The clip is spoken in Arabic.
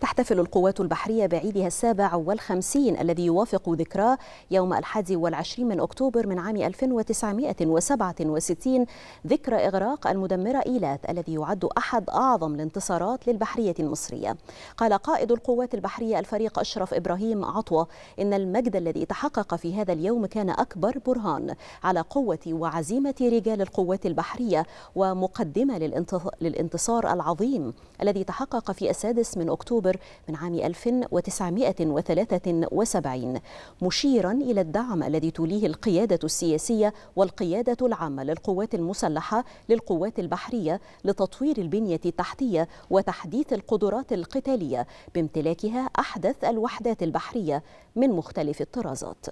تحتفل القوات البحرية بعيدها السابع والخمسين الذي يوافق ذكراه يوم الحادي والعشرين من أكتوبر من عام 1967 ذكرى إغراق المدمرة إيلات الذي يعد أحد أعظم الانتصارات للبحرية المصرية قال قائد القوات البحرية الفريق أشرف إبراهيم عطوة إن المجد الذي تحقق في هذا اليوم كان أكبر برهان على قوة وعزيمة رجال القوات البحرية ومقدمة للانتصار العظيم الذي تحقق في السادس من أكتوبر أكتوبر من عام 1973 مشيرا إلى الدعم الذي توليه القيادة السياسية والقيادة العامة للقوات المسلحة للقوات البحرية لتطوير البنية التحتية وتحديث القدرات القتالية بامتلاكها أحدث الوحدات البحرية من مختلف الطرازات